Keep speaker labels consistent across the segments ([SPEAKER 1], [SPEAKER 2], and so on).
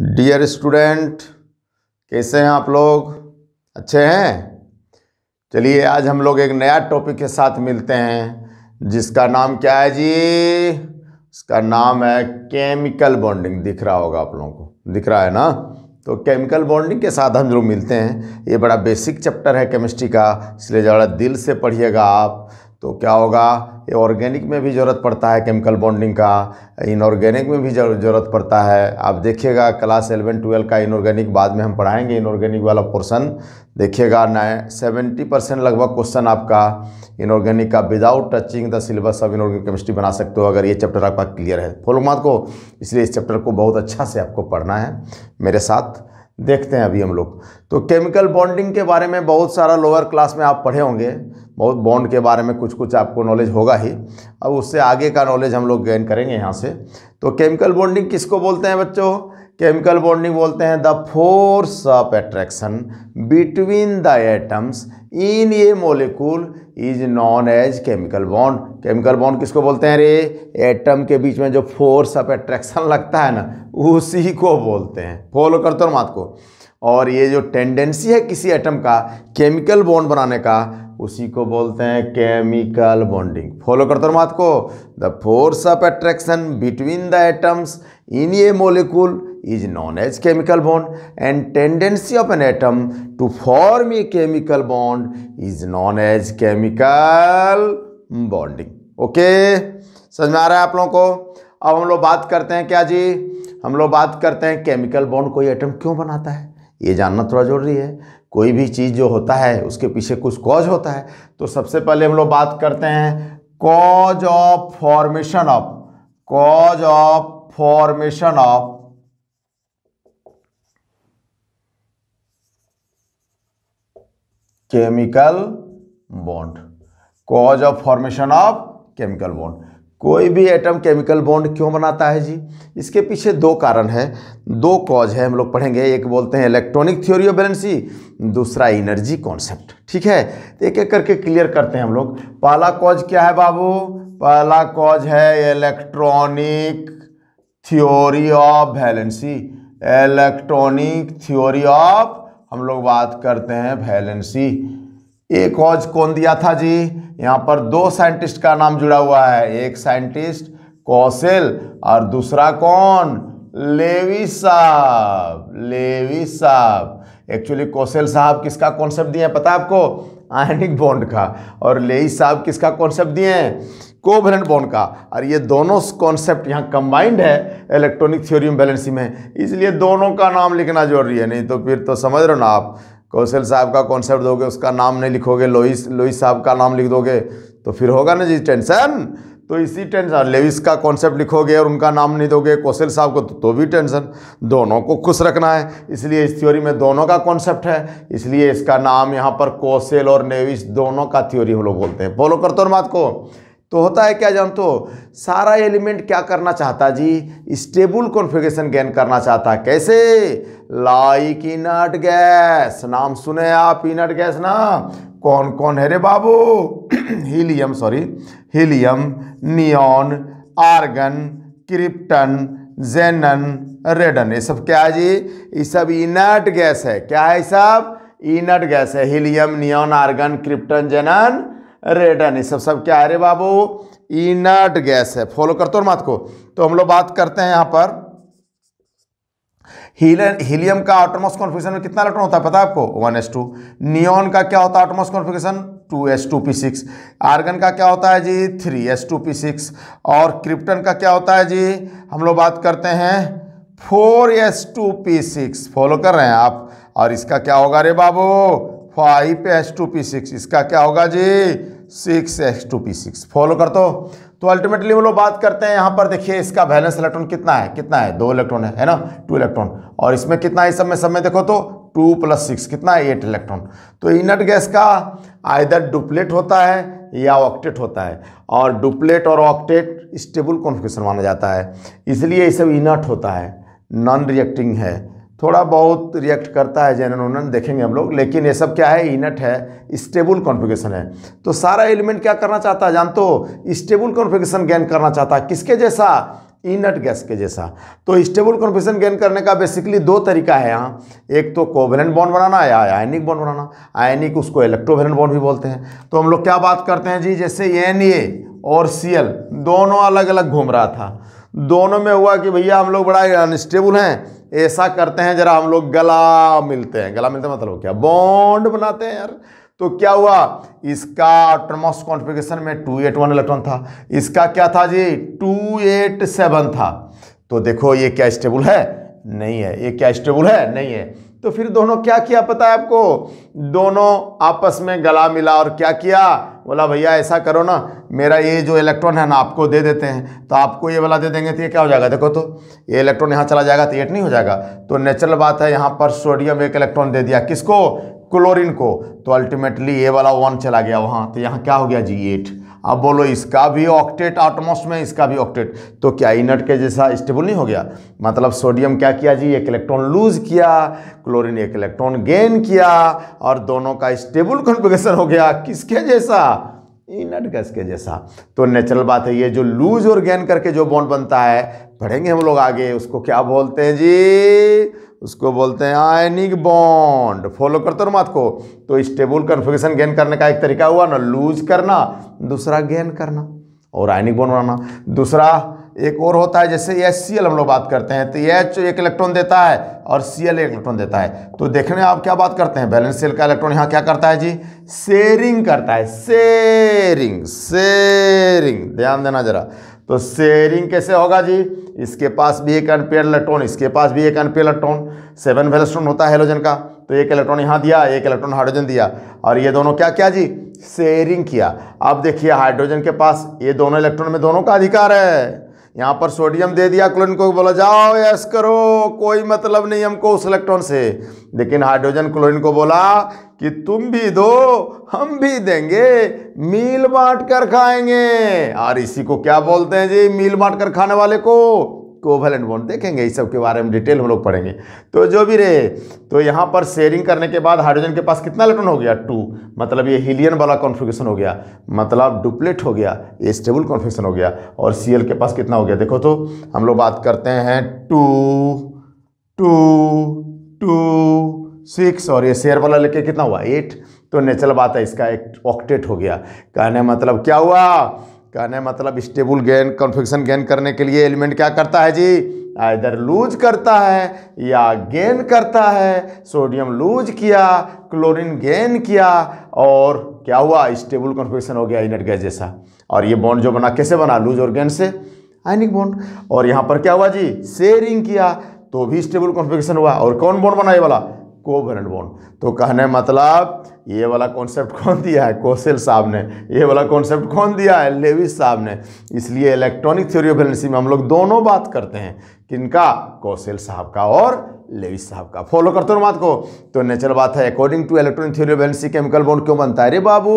[SPEAKER 1] dear student कैसे हैं आप लोग अच्छे हैं चलिए आज हम लोग एक नया टॉपिक के साथ मिलते हैं जिसका नाम क्या है जी इसका नाम है केमिकल बॉन्डिंग दिख रहा होगा आप लोगों को दिख रहा है ना तो केमिकल बॉन्डिंग के साथ हम लोग मिलते हैं ये बड़ा बेसिक चैप्टर है केमिस्ट्री का इसलिए ज़रा दिल से पढ़िएगा आप तो क्या होगा ये ऑर्गेनिक में भी ज़रूरत पड़ता है केमिकल बॉन्डिंग का इनऑर्गेनिक में भी ज़रूरत पड़ता है आप देखिएगा क्लास एलेवन ट्वेल्व का इनऑर्गेनिक बाद में हम पढ़ाएंगे इनऑर्गेनिक वाला पोर्सन देखिएगा ना सेवेंटी परसेंट लगभग क्वेश्चन आपका इनऑर्गेनिक का without touching the syllabus of inorganic chemistry बना सकते हो अगर ये चैप्टर आपका क्लियर है फॉलो मात को इसलिए इस चैप्टर को बहुत अच्छा से आपको पढ़ना है मेरे साथ देखते हैं अभी हम लोग तो केमिकल बॉन्डिंग के बारे में बहुत सारा लोअर क्लास में आप पढ़े होंगे बहुत बॉन्ड के बारे में कुछ कुछ आपको नॉलेज होगा ही अब उससे आगे का नॉलेज हम लोग गेन करेंगे यहाँ से तो केमिकल बॉन्डिंग किसको बोलते हैं बच्चों केमिकल बॉन्डिंग बोलते हैं the force of attraction between the atoms in a molecule is known as chemical bond chemical bond किसको बोलते हैं रे एटम के बीच में जो फोर्स ऑफ एट्रैक्शन लगता है ना उसी को बोलते हैं फॉलो करते हो मात को और ये जो टेंडेंसी है किसी एटम का केमिकल बॉन्ड बनाने का उसी को बोलते हैं केमिकल बॉन्डिंग फॉलो करते हो बात को the force of attraction between the atoms in a molecule is known as chemical bond and tendency of an atom to form a chemical bond is known as chemical bonding okay समझ में आ रहा है आप लोगों को अब हम लोग बात करते हैं क्या जी हम लोग बात करते हैं केमिकल बॉन्ड कोई एटम क्यों बनाता है ये जानना थोड़ा जरूरी है कोई भी चीज़ जो होता है उसके पीछे कुछ कॉज होता है तो सबसे पहले हम लोग बात करते हैं cause of formation of cause of formation of chemical bond cause of formation of chemical bond कोई भी एटम केमिकल बॉन्ड क्यों बनाता है जी इसके पीछे दो कारण हैं दो कॉज है हम लोग पढ़ेंगे एक बोलते हैं इलेक्ट्रॉनिक थ्योरी ऑफ बैलेंसी दूसरा इनर्जी कॉन्सेप्ट ठीक है तो एक एक करके क्लियर करते हैं हम लोग पहला कॉज क्या है बाबू पहला कॉज है electronic theory of valency electronic theory of हम लोग बात करते हैं बैलेंसी एक कॉज कौन दिया था जी यहाँ पर दो साइंटिस्ट का नाम जुड़ा हुआ है एक साइंटिस्ट कौशल और दूसरा कौन लेवी साहब लेवी साहब एक्चुअली कौशल साहब किसका कॉन्सेप्ट दिए हैं पता है आपको आयनिक बॉन्ड का और लेवी साहब किसका कॉन्सेप्ट दिए हैं कोवेलेंट बॉन्ड का और ये दोनों कॉन्सेप्ट यहाँ कंबाइंड है इलेक्ट्रॉनिक थ्योरी में बैलेंसी में इसलिए दोनों का नाम लिखना जरूरी है नहीं तो फिर तो समझ रहे हो ना आप कौशल साहब का कॉन्सेप्ट दोगे उसका नाम नहीं लिखोगे लोइस लोइस साहब का नाम लिख दोगे तो फिर होगा ना जी टेंशन तो इसी टेंशन लेविस का कॉन्सेप्ट लिखोगे और उनका नाम नहीं दोगे कौशल साहब को तो, तो भी टेंशन दोनों को खुश रखना है इसलिए इस थ्योरी में दोनों का कॉन्सेप्ट है इसलिए इसका नाम यहाँ पर कौशल और लेविस दोनों का थ्योरी हम लोग बोलते हैं फॉलो करते हो बात को तो होता है क्या जानते हो सारा एलिमेंट क्या करना चाहता जी स्टेबल कॉन्फ़िगरेशन गेन करना चाहता है कैसे लाइक इनट गैस नाम सुने आप इनट गैस ना कौन कौन है रे बाबू helium sorry helium neon argon krypton xenon radon ये सब क्या है जी ये सब इनट गैस है क्या है सब इनट गैस है helium neon argon krypton xenon radon सब सब क्या है अरे बाबू इनर्ट गैस है फॉलो करते हो मात को तो हम लोग बात करते हैं यहां पर हीलियम का ऑटोमस कॉन्फिगेशन में कितना इलेक्ट्रॉन होता है पता है आपको वन एस टू नियॉन का क्या होता है ऑटोमस configuration two S two P six argon का क्या होता है जी three S two P six और क्रिप्टन का क्या होता है जी हम लोग बात करते हैं four S two P six follow कर रहे हैं आप और इसका क्या होगा अरे बाबू five S two P six इसका क्या होगा जी six S two P six follow कर दो तो अल्टीमेटली वो लोग बात करते हैं यहाँ पर देखिए इसका बैलेंस इलेक्ट्रॉन कितना है कितना है दो इलेक्ट्रॉन है है ना टू इलेक्ट्रॉन और इसमें कितना है इस सब में सब देखो तो टू प्लस सिक्स कितना है एट इलेक्ट्रॉन तो इनट गैस का आइदर डुप्लेट होता है या ऑक्टेट होता है और डुप्लेट और ऑक्टेट स्टेबल कॉन्फ़िगरेशन माना जाता है इसलिए ये सब इनट होता है नॉन रिएक्टिंग है थोड़ा बहुत रिएक्ट करता है जेनन उन्न देखेंगे हम लोग लेकिन ये सब क्या है इनट है स्टेबल कॉन्फ़िगरेशन है तो सारा एलिमेंट क्या करना चाहता है जानते हो स्टेबल कॉन्फ़िगरेशन गेन करना चाहता है किसके जैसा इनट गैस के जैसा तो स्टेबल कॉन्फिगरेशन गेन करने का बेसिकली दो तरीका है यहाँ एक तो कोवेलेंट बॉन्ड बनाना या आयनिक बॉन्ड बनाना आयनिक उसको इलेक्ट्रोवेलेंट बॉन्ड भी बोलते हैं तो हम लोग क्या बात करते हैं जी जैसे एन और सी दोनों अलग अलग घूम रहा था दोनों में हुआ कि भैया हम लोग बड़ा अनस्टेबल हैं ऐसा करते हैं जरा हम लोग गला मिलते हैं गला मिलते हैं मतलब क्या बॉन्ड बनाते हैं यार तो क्या हुआ इसका ट्रमोस कॉन्फ़िगरेशन में टू एट वन इलेक्ट्रॉन था इसका क्या था जी टू एट सेवन था तो देखो ये क्या स्टेबल है नहीं है ये क्या स्टेबल है नहीं है तो फिर दोनों क्या किया पता है आपको दोनों आपस में गला मिला और क्या किया बोला भैया ऐसा करो ना मेरा ये जो इलेक्ट्रॉन है ना आपको दे देते हैं तो आपको ये वाला दे देंगे तो ये क्या हो जाएगा देखो तो ये इलेक्ट्रॉन यहाँ चला जाएगा तो एट नहीं हो जाएगा तो नेचुरल बात है यहाँ पर सोडियम एक इलेक्ट्रॉन दे दिया किसको क्लोरिन को तो अल्टीमेटली ये वाला वन चला गया वहाँ तो यहाँ क्या हो गया जी एट अब बोलो इसका भी ऑक्टेट आटमोस में इसका भी ऑक्टेट तो क्या इनट के जैसा स्टेबल नहीं हो गया मतलब सोडियम क्या किया जी एक इलेक्ट्रॉन लूज किया क्लोरीन एक इलेक्ट्रॉन गेन किया और दोनों का स्टेबल कॉन्फिगेशन हो गया किसके जैसा इनट गैस के जैसा तो नेचुरल बात है ये जो लूज और गेन करके जो बॉन्ड बनता है पढ़ेंगे हम लोग आगे उसको क्या बोलते हैं जी उसको बोलते हैं आयनिक बॉन्ड फॉलो करते हो मत को तो स्टेबल कन्फिगेशन गेन करने का एक तरीका हुआ ना लूज करना दूसरा गेन करना और आयनिक बॉन्ड बनाना दूसरा एक और होता है जैसे एच सी एल हम लोग बात करते हैं तो एच एक इलेक्ट्रॉन देता है और सी एल एक इलेक्ट्रॉन देता है तो देखने आप क्या बात करते हैं बैलेंस सेल का इलेक्ट्रॉन यहाँ क्या करता है जी शेयरिंग करता है शेयरिंग शेयरिंग ध्यान देना जरा तो शेयरिंग कैसे होगा जी इसके पास भी एक अनपेयर इलेक्ट्रॉन इसके पास भी एक अनपेयर इलेक्ट्रॉन सेवन वेलस्ट्रॉन होता है हेलोजन का तो एक इलेक्ट्रॉन यहाँ दिया एक इलेक्ट्रॉन हाइड्रोजन दिया और ये दोनों क्या क्या जी शेयरिंग किया अब देखिए हाइड्रोजन के पास ये दोनों इलेक्ट्रॉन में दोनों का अधिकार है यहाँ पर सोडियम दे दिया क्लोरीन को बोला जाओ यस करो कोई मतलब नहीं हमको उस इलेक्ट्रॉन से लेकिन हाइड्रोजन क्लोरीन को बोला कि तुम भी दो हम भी देंगे मील बांट कर खाएंगे और इसी को क्या बोलते हैं जी मील बांट कर खाने वाले को कोवलेंट बॉन्ड देखेंगे इस सब के बारे में डिटेल हम लोग पढ़ेंगे तो जो भी रहे तो यहाँ पर शेयरिंग करने के बाद हाइड्रोजन के पास कितना इलेक्ट्रॉन हो गया टू मतलब ये हीलियन वाला कॉन्फ़िगरेशन हो गया मतलब डुप्लेट हो गया ये स्टेबल कॉन्फ़िगरेशन हो गया और सी के पास कितना हो गया देखो तो हम लोग बात करते हैं टू टू टू सिक्स और ये शेयर वाला लेके कितना हुआ एट तो नेचुरल बात है इसका एक ऑक्टेट हो गया कहने मतलब क्या हुआ कहने मतलब स्टेबल गेन कन्फेक्शन गेन करने के लिए एलिमेंट क्या करता है जी इधर लूज करता है या गेन करता है सोडियम लूज किया क्लोरीन गेन किया और क्या हुआ स्टेबल कन्फेक्शन हो गया इनट गैस जैसा और ये बॉन्ड जो बना कैसे बना लूज और गेन से आयनिक बॉन्ड और यहाँ पर क्या हुआ जी शेयरिंग किया तो भी स्टेबल कॉन्फिगेशन हुआ और कौन बॉन्ड बना ये वाला कोवेलेंट बॉन्ड तो कहने मतलब ये वाला कॉन्सेप्ट कौन दिया है कोसेल साहब ने ये वाला कॉन्सेप्ट कौन दिया है लेविस साहब ने इसलिए इलेक्ट्रॉनिक थ्योरी ऑफ वैलेंसी में हम लोग दोनों बात करते हैं किनका कोसेल साहब का और लेविस साहब का फॉलो करते हो बात को तो नेचुरल बात है according to electronic theory of valency chemical bond क्यों बनता है रे बाबू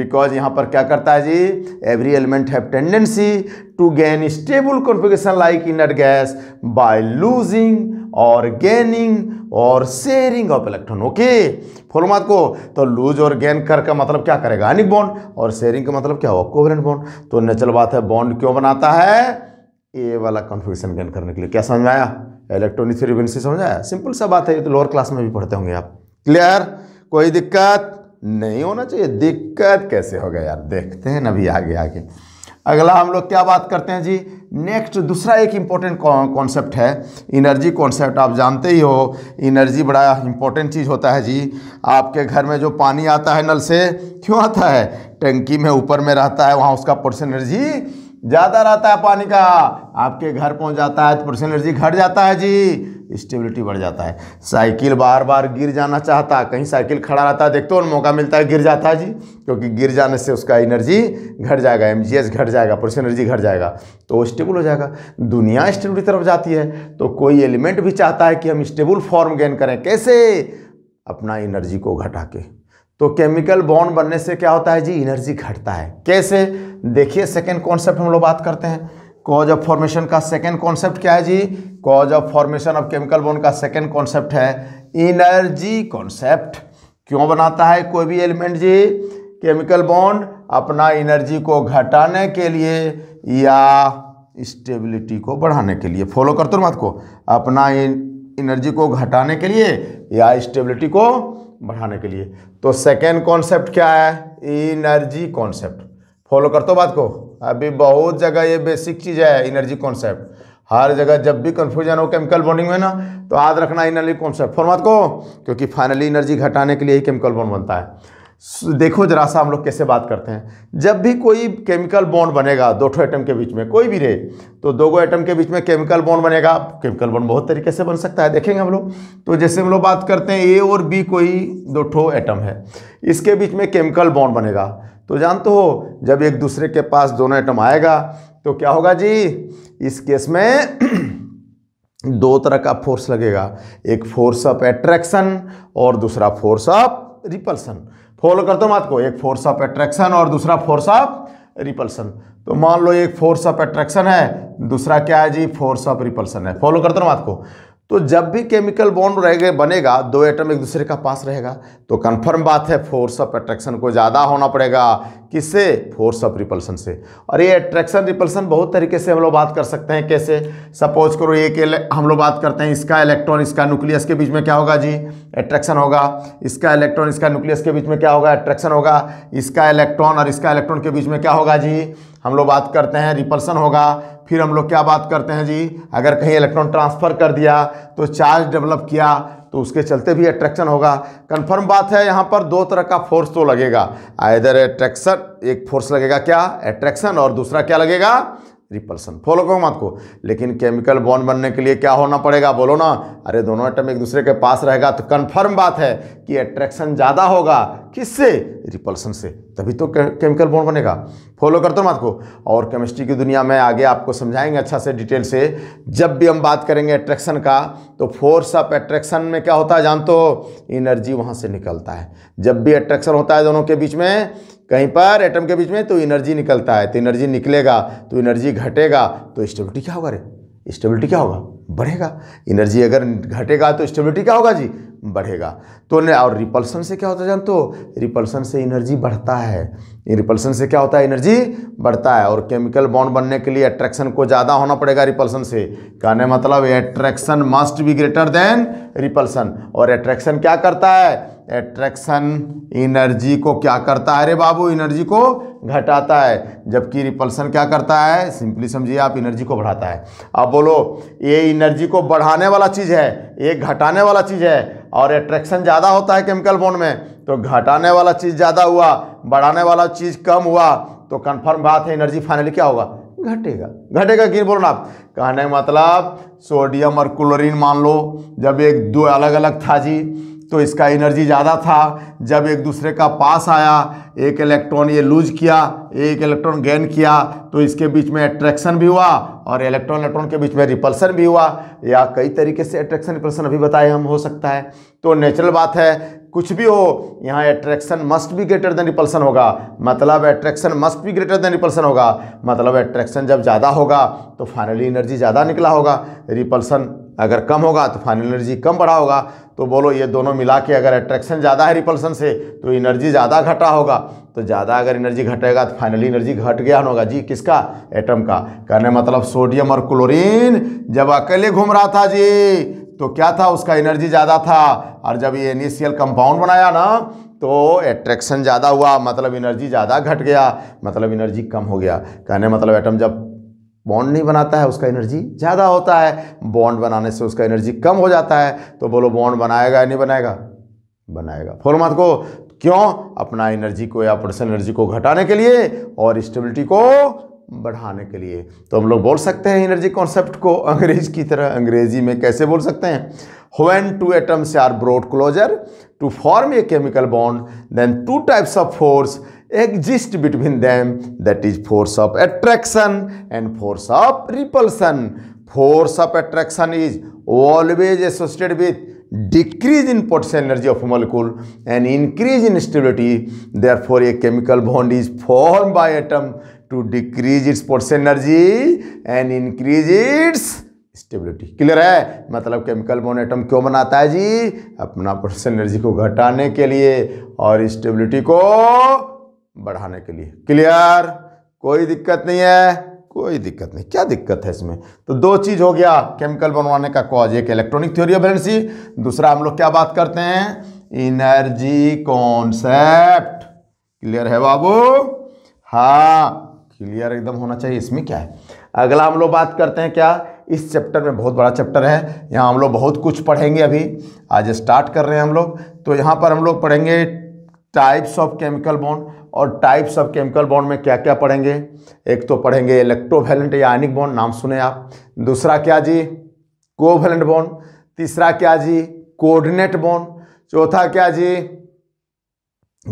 [SPEAKER 1] बिकॉज यहाँ पर क्या करता है जी every element have tendency to gain stable configuration like inner gas by losing और गेनिंग और sharing of electron okay follow को तो लूज और गेन कर का मतलब क्या करेगा अनिक बॉन्ड और शेयरिंग का मतलब क्या होगा कोवरेंट बॉन्ड तो नेचुरल बात है बॉन्ड क्यों बनाता है ए वाला कॉन्फिगेशन गेन करने के लिए क्या समझ आया इलेक्ट्रॉनिक थ्री से समझ आया सिंपल सा बात है ये तो लोअर क्लास में भी पढ़ते होंगे आप क्लियर कोई दिक्कत नहीं होना चाहिए दिक्कत कैसे हो गया यार देखते हैं ना भी आगे आगे अगला हम लोग क्या बात करते हैं जी नेक्स्ट दूसरा एक इम्पॉर्टेंट कॉन्सेप्ट है इनर्जी कॉन्सेप्ट आप जानते ही हो इनर्जी बड़ा इम्पॉर्टेंट चीज़ होता है जी आपके घर में जो पानी आता है नल से क्यों आता है टंकी में ऊपर में रहता है वहाँ उसका परसेंट एनर्जी ज़्यादा रहता है पानी का आपके घर पहुंच जाता है तो पर्सनल घट जाता है जी स्टेबिलिटी बढ़ जाता है साइकिल बार बार गिर जाना चाहता है कहीं साइकिल खड़ा रहता है देखते हो मौका मिलता है गिर जाता है जी क्योंकि गिर जाने से उसका एनर्जी घट जाएगा एम घट जाएगा एनर्जी घट जाएगा तो स्टेबल हो जाएगा दुनिया स्टेबल की तरफ जाती है तो कोई एलिमेंट भी चाहता है कि हम स्टेबल फॉर्म गेन करें कैसे अपना एनर्जी को घटा के तो केमिकल बॉन्ड बनने से क्या होता है जी एनर्जी घटता है कैसे देखिए सेकेंड कॉन्सेप्ट हम लोग बात करते हैं कॉज ऑफ फॉर्मेशन का सेकेंड कॉन्सेप्ट क्या है जी cause of formation of chemical bond का सेकेंड कॉन्सेप्ट है एनर्जी कॉन्सेप्ट क्यों बनाता है कोई भी एलिमेंट जी केमिकल बॉन्ड अपना एनर्जी को घटाने के लिए या स्टेबिलिटी को बढ़ाने के लिए फॉलो करते हो बात को अपना एनर्जी को घटाने के लिए या स्टेबिलिटी को बढ़ाने के लिए तो सेकेंड कॉन्सेप्ट क्या है इनर्जी कॉन्सेप्ट फॉलो करते हो बात को अभी बहुत जगह ये बेसिक चीज़ है इनर्जी कॉन्सेप्ट हर जगह जब भी कन्फ्यूजन हो केमिकल बॉन्डिंग में ना तो याद रखना इनर्जी कॉन्सेप्ट फॉर्मात को क्योंकि फाइनली एनर्जी घटाने के लिए ही केमिकल बॉन्ड बनता है देखो जरा सा हम लोग कैसे बात करते हैं जब भी कोई केमिकल बॉन्ड बनेगा दो ठो एटम के बीच में कोई भी रहे तो दो गो एटम के बीच में केमिकल बॉन्ड बनेगा केमिकल बॉन्ड बहुत तरीके से बन सकता है देखेंगे हम लोग तो जैसे हम लोग बात करते हैं ए और बी कोई दो ठो एटम है इसके बीच में केमिकल बॉन्ड बनेगा तो जानते हो जब एक दूसरे के पास दोनों एटम आएगा तो क्या होगा जी इस केस में दो तरह का फोर्स लगेगा एक फोर्स ऑफ एट्रैक्शन और दूसरा फोर्स ऑफ रिपल्सन फॉलो करता हूँ बात को एक फोर्स ऑफ एट्रैक्शन और दूसरा फोर्स ऑफ रिपल्सन तो मान लो एक फोर्स ऑफ एट्रैक्शन है दूसरा क्या है जी फोर्स ऑफ रिपल्सन है फॉलो करता हूँ बात को तो जब भी केमिकल बॉन्ड रहेगा बनेगा दो एटम एक दूसरे का पास रहेगा तो कन्फर्म बात है फोर्स ऑफ अट्रैक्शन को ज़्यादा होना पड़ेगा किससे फोर्स ऑफ रिपल्सन से और ये अट्रैक्शन रिपल्सन बहुत तरीके से हम लोग बात कर सकते हैं कैसे सपोज करो ये के हम लोग बात करते हैं इसका इलेक्ट्रॉन इसका न्यूक्लियस के बीच में क्या होगा जी अट्रैक्शन होगा इसका इलेक्ट्रॉन इसका न्यूक्लियस के बीच में क्या होगा अट्रैक्शन होगा इसका इलेक्ट्रॉन और इसका इलेक्ट्रॉन के बीच में क्या होगा जी हम लोग बात करते हैं रिपल्सन होगा फिर हम लोग क्या बात करते हैं जी अगर कहीं इलेक्ट्रॉन ट्रांसफ़र कर दिया तो चार्ज डेवलप किया तो उसके चलते भी अट्रैक्शन होगा कंफर्म बात है यहाँ पर दो तरह का फोर्स तो लगेगा इधर अट्रैक्शन एक फोर्स लगेगा क्या अट्रैक्शन और दूसरा क्या लगेगा रिपल्सन फॉलो करो मत को लेकिन केमिकल बॉन्ड बनने के लिए क्या होना पड़ेगा बोलो ना अरे दोनों एटम एक दूसरे के पास रहेगा तो कन्फर्म बात है कि अट्रैक्शन ज़्यादा होगा किससे रिपल्सन से तभी तो केमिकल बॉन्ड बनेगा फॉलो करते हो मत को और केमिस्ट्री की दुनिया में आगे आपको समझाएंगे अच्छा से डिटेल से जब भी हम बात करेंगे अट्रैक्शन का तो फोर्स ऑफ अट्रैक्शन में क्या होता है जानते हो एनर्जी वहाँ से निकलता है जब भी अट्रैक्शन होता है दोनों के बीच में कहीं पर एटम के बीच में तो एनर्जी निकलता है तो एनर्जी निकलेगा तो एनर्जी घटेगा तो स्टेबिलिटी क्या होगा रे स्टेबिलिटी क्या होगा बढ़ेगा एनर्जी अगर घटेगा तो स्टेबिलिटी क्या होगा जी बढ़ेगा तो ने और रिपल्सन से क्या होता है जानते हो रिपल्सन से एनर्जी बढ़ता है रिपल्सन से क्या होता है एनर्जी बढ़ता है और केमिकल बॉन्ड बनने के लिए अट्रैक्शन को ज़्यादा होना पड़ेगा रिपल्सन से कहने मतलब attraction must be greater than repulsion और अट्रैक्शन क्या करता है एट्रैक्शन एनर्जी को क्या करता है अरे बाबू एनर्जी को घटाता है जबकि रिपल्सन क्या करता है सिंपली समझिए आप एनर्जी को बढ़ाता है अब बोलो ये एनर्जी को बढ़ाने वाला चीज़ है ये घटाने वाला चीज़ है और एट्रैक्शन ज़्यादा होता है केमिकल बोन में तो घटाने वाला चीज़ ज़्यादा हुआ बढ़ाने वाला चीज़ कम हुआ तो कन्फर्म बात है एनर्जी फाइनली क्या होगा घटेगा घटेगा कि बोलना आप कहने का मतलब सोडियम और क्लोरीन मान लो जब एक दो अलग अलग था जी तो इसका एनर्जी ज़्यादा था जब एक दूसरे का पास आया एक इलेक्ट्रॉन ये लूज किया एक इलेक्ट्रॉन गेन किया तो इसके बीच में अट्रैक्शन भी हुआ और इलेक्ट्रॉन इलेक्ट्रॉन के बीच में रिपल्सन भी हुआ या कई तरीके से अट्रैक्शन रिपल्सन अभी बताए हम हो सकता है तो नेचुरल बात है कुछ भी हो यहाँ अट्रैक्शन मस्ट भी ग्रेटर देन रिपल्सन होगा मतलब अट्रैक्शन मस्ट भी ग्रेटर देन रिपल्सन होगा मतलब अट्रैक्शन जब ज़्यादा होगा तो फाइनली एनर्जी ज़्यादा निकला होगा रिपल्सन अगर कम होगा तो फाइनल एनर्जी कम बढ़ा होगा तो बोलो ये दोनों मिला के अगर अट्रैक्शन ज़्यादा है रिपल्सन से तो एनर्जी ज़्यादा घटा होगा तो ज़्यादा अगर एनर्जी घटेगा तो फाइनली एनर्जी घट गया होगा जी किसका एटम का कहने मतलब सोडियम और क्लोरीन जब अकेले घूम रहा था जी तो क्या था उसका एनर्जी ज़्यादा था और जब ये एनिशियल कंपाउंड बनाया ना तो एट्रैक्शन ज़्यादा हुआ मतलब एनर्जी ज़्यादा घट गया मतलब एनर्जी कम हो गया कहने मतलब एटम जब बॉन्ड नहीं बनाता है उसका एनर्जी ज़्यादा होता है बॉन्ड बनाने से उसका एनर्जी कम हो जाता है तो बोलो बॉन्ड बनाएगा या नहीं बनाएगा बनाएगा फॉर्मात को क्यों अपना एनर्जी को या पर्सनल एनर्जी को घटाने के लिए और स्टेबिलिटी को बढ़ाने के लिए तो हम लोग बोल सकते हैं एनर्जी कॉन्सेप्ट को अंग्रेज की तरह अंग्रेजी में कैसे बोल सकते हैं when two atoms are brought closer to form a chemical bond then two types of force exist between them that is force of attraction and force of repulsion force of attraction is always associated with decrease in potential energy of a molecule and increase in stability therefore a chemical bond is formed by atom to decrease its potential energy and increase its stability clear है मतलब chemical bond atom क्यों बनाता है जी अपना potential energy को घटाने के लिए और स्टेबिलिटी को बढ़ाने के लिए क्लियर कोई दिक्कत नहीं है कोई दिक्कत नहीं क्या दिक्कत है इसमें तो दो चीज हो गया केमिकल बनवाने का कॉज एक इलेक्ट्रॉनिक थ्योरी ऑफ एनर्जी दूसरा हम लोग क्या बात करते हैं इनर्जी कॉन्सेप्ट क्लियर है बाबू हाँ क्लियर एकदम होना चाहिए इसमें क्या है अगला हम लोग बात करते हैं क्या इस चैप्टर में बहुत बड़ा चैप्टर है यहाँ हम लोग बहुत कुछ पढ़ेंगे अभी आज स्टार्ट कर रहे हैं हम लोग तो यहाँ पर हम लोग पढ़ेंगे टाइप्स ऑफ केमिकल बॉन्ड और टाइप्स ऑफ केमिकल बॉन्ड में क्या क्या पढ़ेंगे एक तो पढ़ेंगे इलेक्ट्रोवेलेंट या आयनिक बॉन्ड नाम सुने आप दूसरा क्या जी कोवेलेंट बॉन्ड तीसरा क्या जी कोऑर्डिनेट बॉन्ड चौथा क्या जी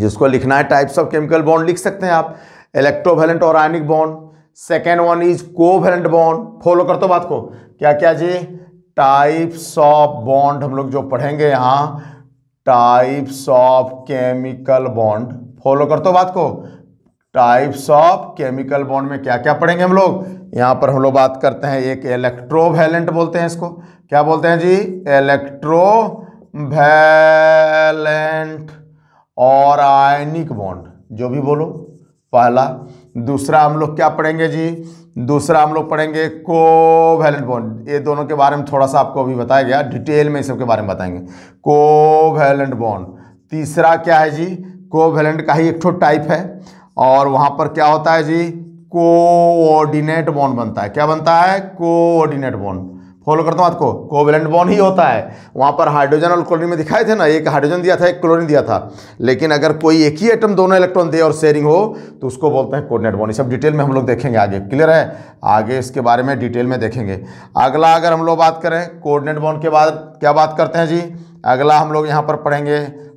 [SPEAKER 1] जिसको लिखना है टाइप्स ऑफ केमिकल बॉन्ड लिख सकते हैं आप इलेक्ट्रोवेलेंट और ionic bond second one is covalent bond follow कर दो बात को क्या क्या जी टाइप्स ऑफ बॉन्ड हम लोग जो पढ़ेंगे यहाँ types of chemical bond follow कर दो बात को टाइप्स ऑफ केमिकल बॉन्ड में क्या क्या पढ़ेंगे हम लोग यहाँ पर हम लोग बात करते हैं एक इलेक्ट्रोवेलेंट बोलते हैं इसको क्या बोलते हैं जी इलेक्ट्रोवैलेंट और आयनिक बॉन्ड जो भी बोलो पहला दूसरा हम लोग क्या पढ़ेंगे जी दूसरा हम लोग पढ़ेंगे कोवैलेंट बॉन्ड ये दोनों के बारे में थोड़ा सा आपको अभी बताया गया डिटेल में इस सबके बारे में बताएंगे कोवैलेंट बॉन्ड तीसरा क्या है जी कोवेलेंट का ही एक ठो टाइप है और वहाँ पर क्या होता है जी कोऑर्डिनेट बॉन्ड बनता है क्या बनता है कोऑर्डिनेट बॉन्ड फॉलो करता हूँ आपको कोवेलेंट बॉन्ड ही होता है वहाँ पर हाइड्रोजन और क्लोरीन में दिखाए थे ना एक हाइड्रोजन दिया था एक क्लोरीन दिया था लेकिन अगर कोई एक ही एटम दोनों इलेक्ट्रॉन दे और शेयरिंग हो तो उसको बोलते हैं कोर्डिनेट बॉन्ड सब डिटेल में हम लोग देखेंगे आगे क्लियर है आगे इसके बारे में डिटेल में देखेंगे अगला अगर हम लोग बात करें कोर्डिनेट बॉन्ड के बाद क्या बात करते हैं जी अगला हम लोग यहाँ पर पढ़ेंगे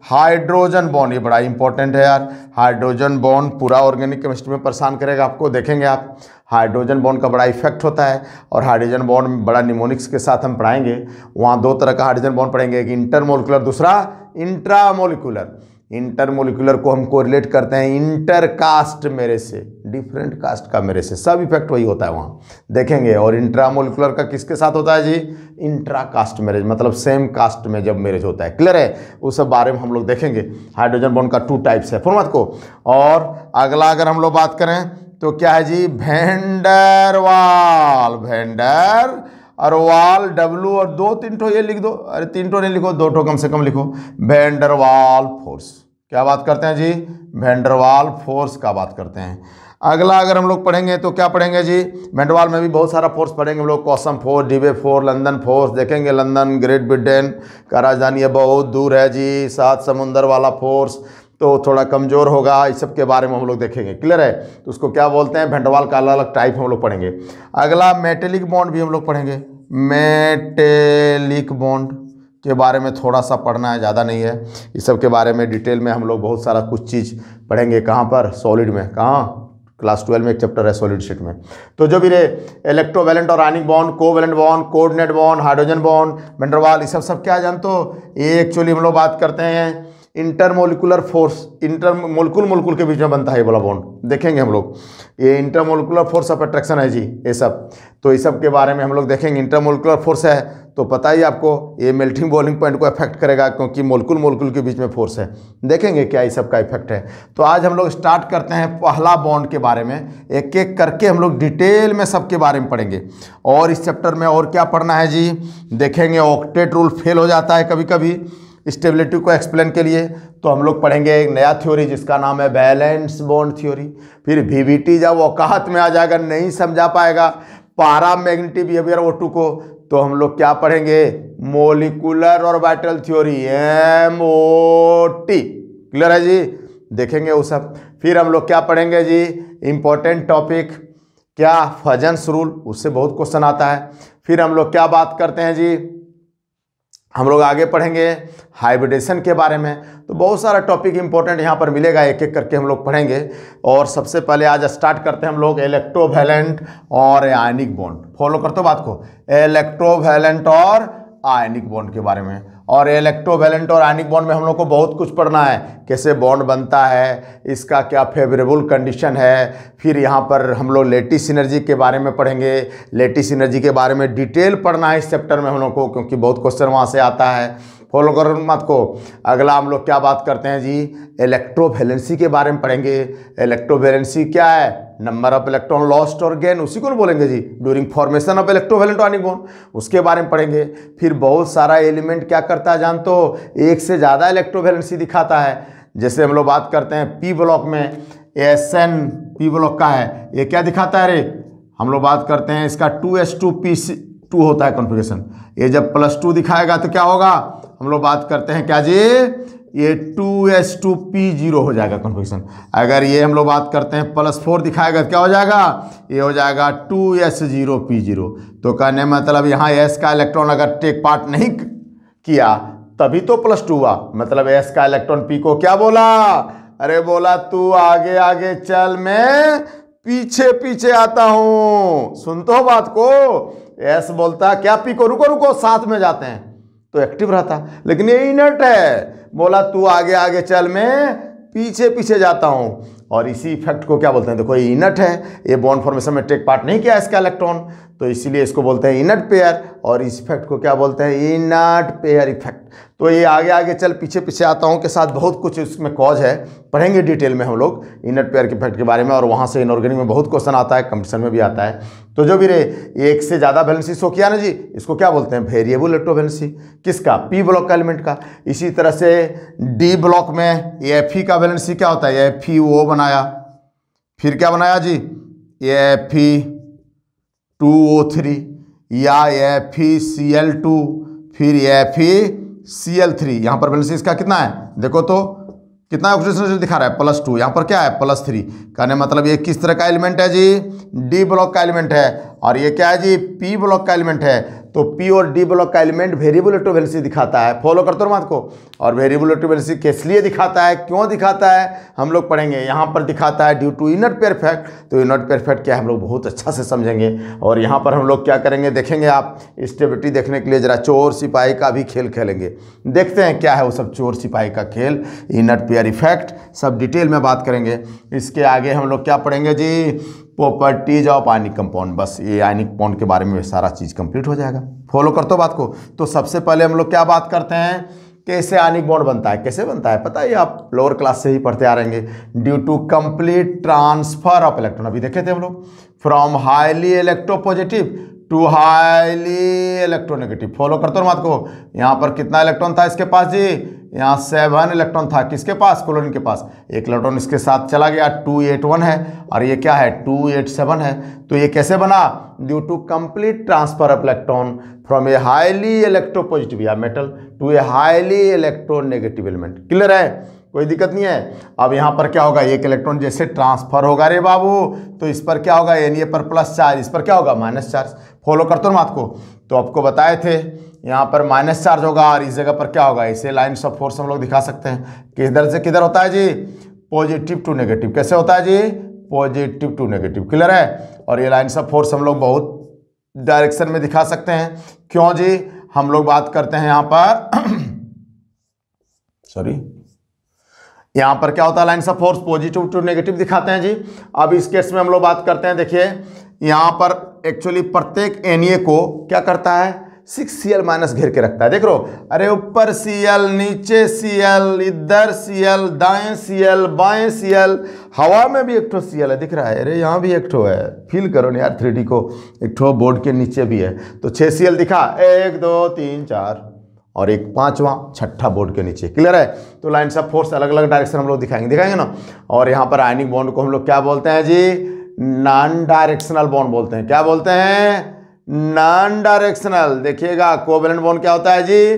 [SPEAKER 1] हाइड्रोजन बॉन्ड ये बड़ा इंपॉर्टेंट है यार हाइड्रोजन बॉन्ड पूरा ऑर्गेनिक केमिस्ट्री में परेशान करेगा आपको देखेंगे आप हाइड्रोजन बॉन्ड का बड़ा इफेक्ट होता है और हाइड्रोजन बॉन्ड बड़ा निमोनिक्स के साथ हम पढ़ाएंगे वहाँ दो तरह का हाइड्रोजन बॉन्ड पढ़ेंगे एक इंटरमोलिकुलर दूसरा इंट्रामोलिकुलर इंटरमोलिकुलर को हम कोरिलेट करते हैं इंटर कास्ट मेरे से डिफरेंट कास्ट का मेरे से सब इफेक्ट वही होता है वहाँ देखेंगे और इंट्रामोलिकुलर का किसके साथ होता है जी इंट्रा कास्ट मैरिज मतलब सेम कास्ट में जब मैरिज होता है क्लियर है उस सब बारे में हम लोग देखेंगे हाइड्रोजन बॉन्ड का टू टाइप्स है फॉर्मात को और अगला अगर हम लोग बात करें तो क्या है जी भेंडरवाल भेंडर अरवाल डब्लू और दो तीन ठो ये लिख दो अरे तीन ठो नहीं लिखो दो ठो कम से कम लिखो भेंडरवाल फोर्स क्या बात करते हैं जी भेंडरवाल फोर्स का बात करते हैं अगला अगर हम लोग पढ़ेंगे तो क्या पढ़ेंगे जी मेंडवाल में भी बहुत सारा फोर्स पढ़ेंगे हम लोग Keesom force Debye force London force देखेंगे लंदन ग्रेट ब्रिटेन का राजधानी बहुत दूर है जी सात समुंदर वाला फोर्स तो थोड़ा कमज़ोर होगा इस सब के बारे में हम लोग देखेंगे क्लियर है तो उसको क्या बोलते हैं भंडवाल का अलग अलग टाइप हम लोग पढ़ेंगे अगला मेटेलिक बॉन्ड भी हम लोग पढ़ेंगे मेटेलिक बॉन्ड के बारे में थोड़ा सा पढ़ना है ज़्यादा नहीं है इस सब के बारे में डिटेल में हम लोग बहुत सारा कुछ चीज़ पढ़ेंगे कहाँ पर सॉलिड में कहाँ क्लास ट्वेल्व में एक चैप्टर है सॉलिड शीट में तो जो भी रे इलेक्ट्रोवेलेंट और ionic bond covalent bond coordinate bond hydrogen bond van der Waals ये सब सब क्या जानते हो ये एक्चुअली हम लोग बात करते हैं intermolecular force inter molecule molecule के बीच में बनता है ये वाला बॉन्ड देखेंगे हम लोग ये इंटरमोलिकुलर फोर्स ऑफ अट्रैक्शन है जी ये सब तो ये सब के बारे में हम लोग देखेंगे इंटरमोलिकुलर फोर्स है तो पता ही आपको ये मेल्टिंग बॉलिंग पॉइंट को इफेक्ट करेगा क्योंकि मोलकुल मोलकुल के बीच में फोर्स है देखेंगे क्या ये सब का इफेक्ट है तो आज हम लोग स्टार्ट करते हैं पहला बॉन्ड के बारे में एक एक करके हम लोग डिटेल में सबके बारे में पढ़ेंगे और इस चैप्टर में और क्या पढ़ना है जी देखेंगे ऑक्टेट रूल फेल हो जाता है कभी कभी स्टेबिलिटी को एक्सप्लेन के लिए तो हम लोग पढ़ेंगे एक नया थ्योरी जिसका नाम है बैलेंस बॉन्ड थ्योरी फिर वी टी जब औकात में आ जाएगा नहीं समझा पाएगा पारा मैग्नेटिक बिहेवियर ओटू को तो हम लोग क्या पढ़ेंगे मोलिकुलर और orbital theory M O T clear है जी देखेंगे वो सब फिर हम लोग क्या पढ़ेंगे जी इम्पोर्टेंट टॉपिक क्या फजन्स रूल उससे बहुत क्वेश्चन आता है फिर हम लोग क्या बात करते हैं जी हम लोग आगे पढ़ेंगे हाइब्रिडेशन के बारे में तो बहुत सारा टॉपिक इंपॉर्टेंट यहाँ पर मिलेगा एक एक करके हम लोग पढ़ेंगे और सबसे पहले आज स्टार्ट करते हैं हम लोग इलेक्ट्रोवेलेंट और आयनिक बॉन्ड फॉलो करते हो बात को इलेक्ट्रोवैलेंट और आयनिक बॉन्ड के बारे में और इलेक्ट्रोवेलेंट और आयनिक बॉन्ड में हम लोग को बहुत कुछ पढ़ना है कैसे बॉन्ड बनता है इसका क्या फेवरेबल कंडीशन है फिर यहाँ पर हम लोग लेटिस इनर्जी के बारे में पढ़ेंगे लेटिस इनर्जी के बारे में डिटेल पढ़ना है इस चैप्टर में हम लोग को क्योंकि बहुत क्वेश्चन वहाँ से आता है फॉलो करो मत को अगला हम लोग क्या बात करते हैं जी इलेक्ट्रोवेलेंसी के बारे में पढ़ेंगे इलेक्ट्रोवेलेंसी क्या है नंबर ऑफ इलेक्ट्रॉन लॉस्ट और गेन उसी को बोलेंगे जी during formation of electrovalent ionic bond उसके बारे में पढ़ेंगे फिर बहुत सारा एलिमेंट क्या करता है जानते हो एक से ज़्यादा इलेक्ट्रोवेलेंसी दिखाता है जैसे हम लोग बात करते हैं पी ब्लॉक में एस एन पी ब्लॉक का है ये क्या दिखाता है रे हम लोग बात करते हैं इसका two S two P C two होता है कॉन्फिगेशन ये जब प्लस टू दिखाएगा तो क्या होगा हम लोग बात करते हैं क्या जी ये two S two P zero हो जाएगा कन्फ्यूशन अगर ये हम लोग बात करते हैं प्लस फोर दिखाएगा तो क्या हो जाएगा ये हो जाएगा two S zero P zero तो कहने मतलब यहाँ एस का इलेक्ट्रॉन अगर टेक पार्ट नहीं किया तभी तो प्लस टू हुआ मतलब एस का इलेक्ट्रॉन पी को क्या बोला अरे बोला तू आगे आगे चल मैं पीछे पीछे आता हूँ सुनते हो बात को एस बोलता क्या पी को रुको रुको साथ में जाते हैं तो एक्टिव रहता लेकिन ये इनर्ट है बोला तू आगे आगे चल मैं पीछे पीछे जाता हूँ और इसी इफेक्ट को क्या बोलते हैं देखो ये इनर्ट है ये बॉन्ड फॉर्मेशन में टेक पार्ट नहीं किया इसका इलेक्ट्रॉन तो इसीलिए इसको बोलते हैं इनट पेयर और इस इफेक्ट को क्या बोलते हैं इनट पेयर इफेक्ट तो ये आगे आगे चल पीछे पीछे आता हूँ के साथ बहुत कुछ इसमें कॉज है पढ़ेंगे डिटेल में हम लोग इनट पेयर इफेक्ट के बारे में और वहाँ से इनऑर्गेनिक में बहुत क्वेश्चन आता है कंपटीशन में भी आता है तो जो भी रे एक से ज़्यादा वैलेंसी शो किया ना जी इसको क्या बोलते हैं वेरिएबल बैलेंसी किसका पी ब्लॉक का एलिमेंट का इसी तरह से डी ब्लॉक में एफ ई e का बैलेंसी क्या होता है एफ ई ओ बनाया फिर क्या बनाया जी F E two O three या F E C L two फिर F E C L three यहाँ पर बैलेंस इसका कितना है देखो तो कितना ऑक्सीजन दिखा रहा है प्लस टू यहाँ पर क्या है प्लस थ्री कहने मतलब ये किस तरह का एलिमेंट है जी डी ब्लॉक का एलिमेंट है और ये क्या है जी पी ब्लॉक का एलिमेंट है तो पी और डी ब्लॉक का एलिमेंट वेरिएबल एक्टिवेंसी दिखाता है फॉलो करते हो बात को और वेरिएबल एक्टिवेंसी किस लिए दिखाता है क्यों दिखाता है हम लोग पढ़ेंगे यहाँ पर दिखाता है ड्यू टू इनट परफेक्ट तो इनट परफेक्ट क्या है हम लोग बहुत अच्छा से समझेंगे और यहाँ पर हम लोग क्या करेंगे देखेंगे आप स्टेबिलिटी देखने के लिए जरा चोर सिपाही का भी खेल खेलेंगे देखते हैं क्या है वो सब चोर सिपाही का खेल इनट पेयर इफेक्ट सब डिटेल में बात करेंगे इसके आगे हम लोग क्या पढ़ेंगे जी प्रॉपर्टीज ऑफ आयनिक कंपाउंड बस ये आयनिक कंपाउंड के बारे में सारा चीज़ कंप्लीट हो जाएगा फॉलो करते हो बात को तो सबसे पहले हम लोग क्या बात करते हैं कैसे आयनिक बॉन्ड बनता है कैसे बनता है पता है आप लोअर क्लास से ही पढ़ते आ रहेंगे due to complete transfer of electron अभी देखे थे हम लोग from highly electropositive to highly electronegative follow करते हो बात को यहाँ पर कितना इलेक्ट्रॉन था इसके पास जी यहाँ सेवन इलेक्ट्रॉन था किसके पास क्लोरीन के पास एक इलेक्ट्रॉन इसके साथ चला गया टू एट वन है और ये क्या है टू एट सेवन है तो ये कैसे बना due to complete transfer of electron from a highly positive या metal to a highly electronegative element clear है कोई दिक्कत नहीं है अब यहाँ पर क्या होगा एक इलेक्ट्रॉन जैसे ट्रांसफर होगा रे बाबू तो इस पर क्या होगा एन पर प्लस चार्ज इस पर क्या होगा माइनस चार्ज फॉलो करते हो हम को तो आपको बताए थे यहाँ पर माइनस चार्ज होगा और इस जगह पर क्या होगा इसे लाइन ऑफ फोर्स हम लोग दिखा सकते हैं किधर से किधर होता है जी पॉजिटिव टू नेगेटिव कैसे होता है जी पॉजिटिव टू नेगेटिव क्लियर है और ये लाइन ऑफ फोर्स हम लोग बहुत डायरेक्शन में दिखा सकते हैं क्यों जी हम लोग बात करते हैं यहाँ पर सॉरी यहाँ पर क्या होता है line of force positive to negative दिखाते हैं जी अब इस केस में हम लोग बात करते हैं देखिए यहाँ पर एक्चुअली प्रत्येक एन को क्या करता है सिक्स सी एल माइनस घेर के रखता है देख रो अरे ऊपर सी एल नीचे सी एल इधर सी एल दाएँ सी एल बाएँ सी एल हवा में भी एक ठो सी एल है दिख रहा है अरे यहाँ भी एक ठो है फील करो ना यार थ्री को एक ठो बोर्ड के नीचे भी है तो छः सी एल दिखा एक दो तीन चार और एक पांचवा छठा बोर्ड के नीचे क्लियर है तो लाइन ऑफ फोर्स अलग अलग डायरेक्शन हम लोग दिखाएंगे दिखाएंगे ना और यहाँ पर आयनिक बॉन्ड को हम लोग क्या बोलते हैं जी नॉन डायरेक्शनल बॉन्ड बोलते हैं क्या बोलते हैं नॉन डायरेक्शनल देखिएगा कोवेलेंट बोन क्या होता है जी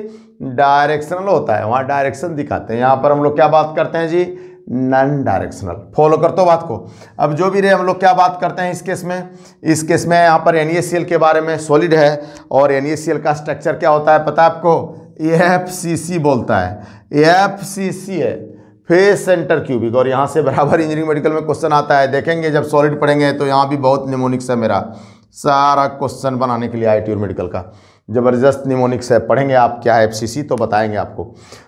[SPEAKER 1] डायरेक्शनल होता है वहां डायरेक्शन दिखाते हैं यहां पर हम लोग क्या बात करते हैं जी नॉन डायरेक्शनल फॉलो कर दो बात को अब जो भी रहे हम लोग क्या बात करते हैं इस केस में इस केस में यहाँ पर एन के बारे में सॉलिड है और एन का स्ट्रक्चर क्या होता है पता है आपको ए बोलता है ए है फेस सेंटर क्यूबिक और यहाँ से बराबर इंजीनियरिंग मेडिकल में क्वेश्चन आता है देखेंगे जब सॉलिड पढ़ेंगे तो यहाँ भी बहुत निमोनिक्स है मेरा सारा क्वेश्चन बनाने के लिए आई टी मेडिकल का ज़बरदस्त निमोनिक्स है पढ़ेंगे आप क्या है एफसीसी तो बताएंगे आपको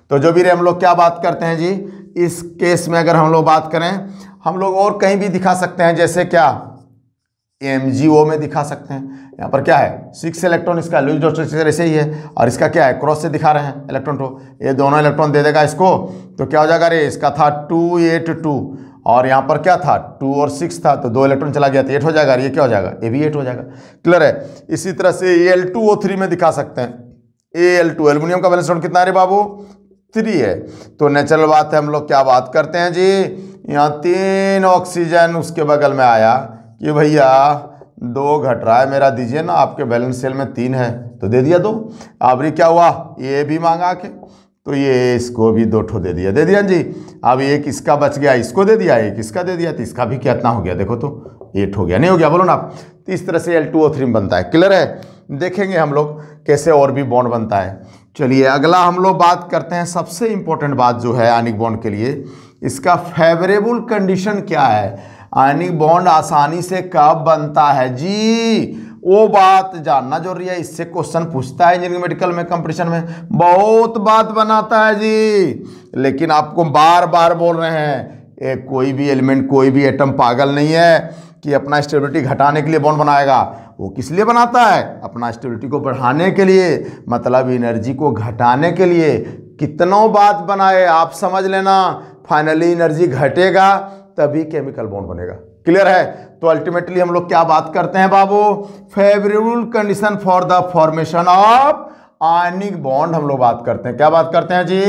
[SPEAKER 1] तो जो भी रे हम लोग क्या बात करते हैं जी इस केस में अगर हम लोग बात करें हम लोग और कहीं भी दिखा सकते हैं जैसे क्या एम में दिखा सकते हैं यहाँ पर क्या है सिक्स इलेक्ट्रॉन इसका लूज डॉक्टर ऐसे ही है और इसका क्या है क्रॉस से दिखा रहे हैं इलेक्ट्रॉन को ये दोनों इलेक्ट्रॉन दे देगा इसको तो क्या हो जाएगा रे इसका था टू एट टू और यहाँ पर क्या था टू और सिक्स था तो दो इलेक्ट्रॉन चला गया तो एट हो जाएगा ये क्या हो जाएगा ए भी एट हो जाएगा क्लियर है इसी तरह से A L two O three में दिखा सकते हैं ए एल टू एल्यूमिनियम का बैलेंस कितना है बाबू थ्री है तो नेचुरल बात है हम लोग क्या बात करते हैं जी यहाँ तीन ऑक्सीजन उसके बगल में आया कि भैया दो घट रहा है मेरा दीजिए ना आपके बैलेंस सेल में तीन है तो दे दिया दो आबरी क्या हुआ ये भी मांगा के तो ये इसको भी दो ठो दे दिया दे दिया जी अब एक इसका बच गया इसको दे दिया एक इसका दे दिया तो इसका भी कितना हो गया देखो तो एट हो गया नहीं हो गया बोलो ना आप तो इस तरह से एल टू ओ थ्री में बनता है क्लियर है देखेंगे हम लोग कैसे और भी बॉन्ड बनता है चलिए अगला हम लोग बात करते हैं सबसे इंपॉर्टेंट बात जो है आनिक बॉन्ड के लिए इसका फेवरेबल कंडीशन क्या है आयनिक बॉन्ड आसानी से कब बनता है जी वो बात जानना जरूरी है इससे क्वेश्चन पूछता है इंजीनियरिंग मेडिकल में कंपटीशन में बहुत बात बनाता है जी लेकिन आपको बार बार बोल रहे हैं एक कोई भी एलिमेंट कोई भी एटम पागल नहीं है कि अपना स्टेबिलिटी घटाने के लिए बॉन्ड बनाएगा वो किस लिए बनाता है अपना स्टेबिलिटी को बढ़ाने के लिए मतलब एनर्जी को घटाने के लिए कितनों बात बनाए आप समझ लेना फाइनली एनर्जी घटेगा तभी केमिकल बॉन्ड बनेगा क्लियर है तो अल्टीमेटली हम लोग क्या बात करते हैं बाबू favourable condition for the formation of ionic bond हम लोग बात करते हैं क्या बात करते हैं जी